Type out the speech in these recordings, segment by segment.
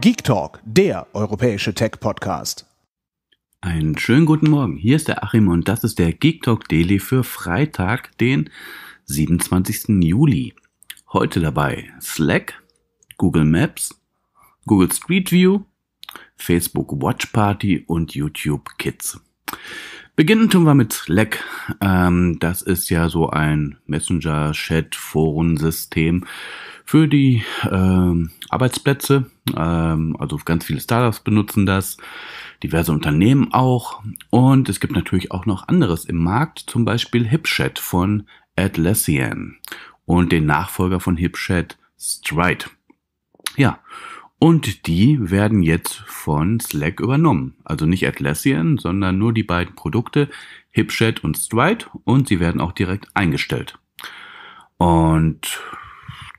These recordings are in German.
Geek Talk, der europäische Tech-Podcast. Einen schönen guten Morgen. Hier ist der Achim und das ist der Geek Talk Daily für Freitag, den 27. Juli. Heute dabei Slack, Google Maps, Google Street View, Facebook Watch Party und YouTube Kids. Beginnen tun wir mit Slack. Ähm, das ist ja so ein Messenger-Chat-Forensystem. system für die ähm, Arbeitsplätze. Ähm, also ganz viele Startups benutzen das, diverse Unternehmen auch. Und es gibt natürlich auch noch anderes im Markt, zum Beispiel HipChat von Atlassian und den Nachfolger von HipChat Stride. Ja, und die werden jetzt von Slack übernommen. Also nicht Atlassian, sondern nur die beiden Produkte HipChat und Stride und sie werden auch direkt eingestellt. Und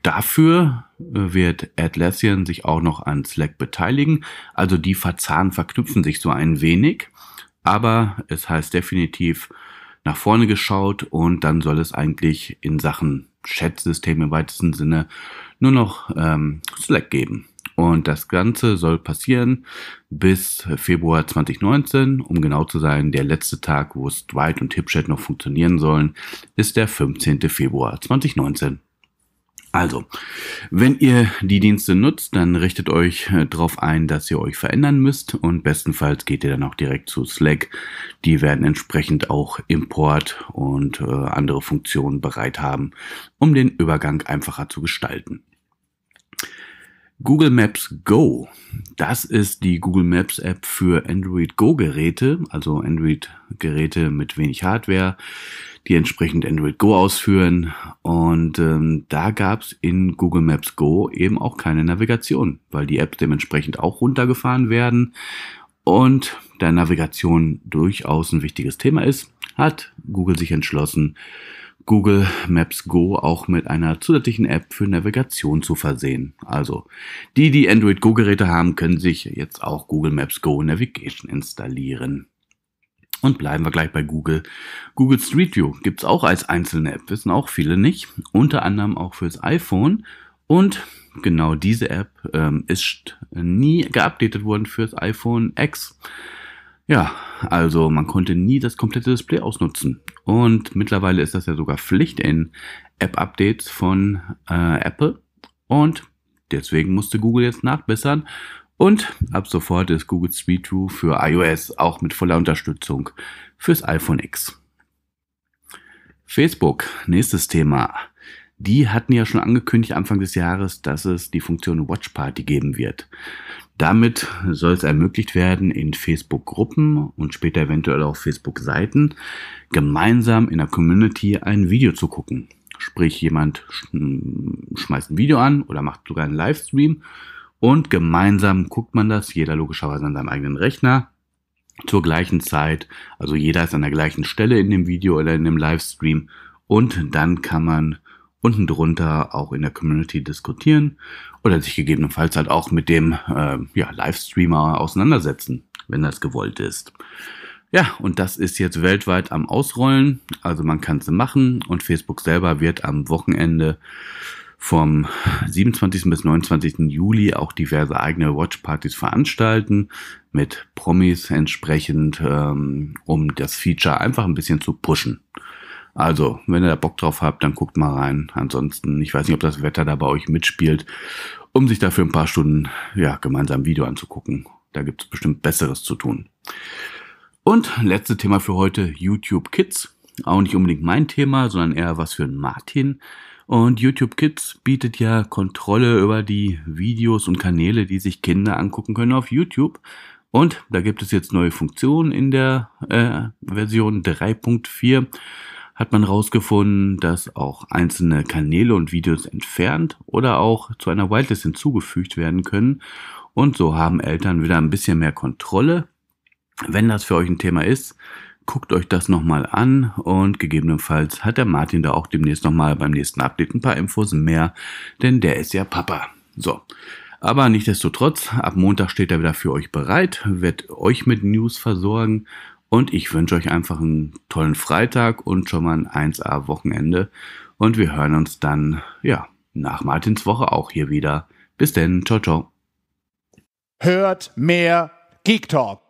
Dafür äh, wird Atlassian sich auch noch an Slack beteiligen. Also die verzahnen, verknüpfen sich so ein wenig. Aber es heißt definitiv nach vorne geschaut und dann soll es eigentlich in Sachen Chat-System im weitesten Sinne nur noch ähm, Slack geben. Und das Ganze soll passieren bis Februar 2019. Um genau zu sein, der letzte Tag, wo Stride und HipChat noch funktionieren sollen, ist der 15. Februar 2019. Also, wenn ihr die Dienste nutzt, dann richtet euch äh, darauf ein, dass ihr euch verändern müsst und bestenfalls geht ihr dann auch direkt zu Slack. Die werden entsprechend auch Import und äh, andere Funktionen bereit haben, um den Übergang einfacher zu gestalten. Google Maps Go. Das ist die Google Maps App für Android Go Geräte, also Android Geräte mit wenig Hardware, die entsprechend Android Go ausführen und ähm, da gab es in Google Maps Go eben auch keine Navigation, weil die Apps dementsprechend auch runtergefahren werden. Und da Navigation durchaus ein wichtiges Thema ist, hat Google sich entschlossen, Google Maps Go auch mit einer zusätzlichen App für Navigation zu versehen. Also die, die Android Go-Geräte haben, können sich jetzt auch Google Maps Go Navigation installieren. Und bleiben wir gleich bei Google. Google Street View gibt es auch als einzelne App, wissen auch viele nicht. Unter anderem auch fürs iPhone. Und genau diese App ähm, ist nie geupdatet worden fürs iPhone X. Ja, also man konnte nie das komplette Display ausnutzen. Und mittlerweile ist das ja sogar Pflicht in App-Updates von äh, Apple. Und deswegen musste Google jetzt nachbessern und ab sofort ist Google Street View für iOS auch mit voller Unterstützung fürs iPhone X. Facebook, nächstes Thema. Die hatten ja schon angekündigt Anfang des Jahres, dass es die Funktion Watch Party geben wird. Damit soll es ermöglicht werden, in Facebook-Gruppen und später eventuell auch Facebook-Seiten gemeinsam in der Community ein Video zu gucken. Sprich, jemand schmeißt ein Video an oder macht sogar einen Livestream und gemeinsam guckt man das, jeder logischerweise an seinem eigenen Rechner, zur gleichen Zeit. Also jeder ist an der gleichen Stelle in dem Video oder in dem Livestream. Und dann kann man unten drunter auch in der Community diskutieren oder sich gegebenenfalls halt auch mit dem äh, ja, Livestreamer auseinandersetzen, wenn das gewollt ist. Ja, und das ist jetzt weltweit am Ausrollen. Also man kann es machen und Facebook selber wird am Wochenende vom 27. bis 29. Juli auch diverse eigene Watchpartys veranstalten, mit Promis entsprechend, ähm, um das Feature einfach ein bisschen zu pushen. Also, wenn ihr da Bock drauf habt, dann guckt mal rein. Ansonsten, ich weiß nicht, ob das Wetter da bei euch mitspielt, um sich dafür ein paar Stunden ja, gemeinsam ein Video anzugucken. Da gibt es bestimmt Besseres zu tun. Und letztes Thema für heute, YouTube Kids. Auch nicht unbedingt mein Thema, sondern eher was für Martin. Und YouTube Kids bietet ja Kontrolle über die Videos und Kanäle, die sich Kinder angucken können auf YouTube. Und da gibt es jetzt neue Funktionen in der äh, Version 3.4. Hat man herausgefunden, dass auch einzelne Kanäle und Videos entfernt oder auch zu einer Whitelist hinzugefügt werden können. Und so haben Eltern wieder ein bisschen mehr Kontrolle. Wenn das für euch ein Thema ist, guckt euch das nochmal an und gegebenenfalls hat der Martin da auch demnächst nochmal beim nächsten Update ein paar Infos mehr, denn der ist ja Papa. So. Aber nichtsdestotrotz, ab Montag steht er wieder für euch bereit, wird euch mit News versorgen und ich wünsche euch einfach einen tollen Freitag und schon mal ein 1A Wochenende und wir hören uns dann, ja, nach Martins Woche auch hier wieder. Bis denn, ciao, ciao. Hört mehr Geek Talk.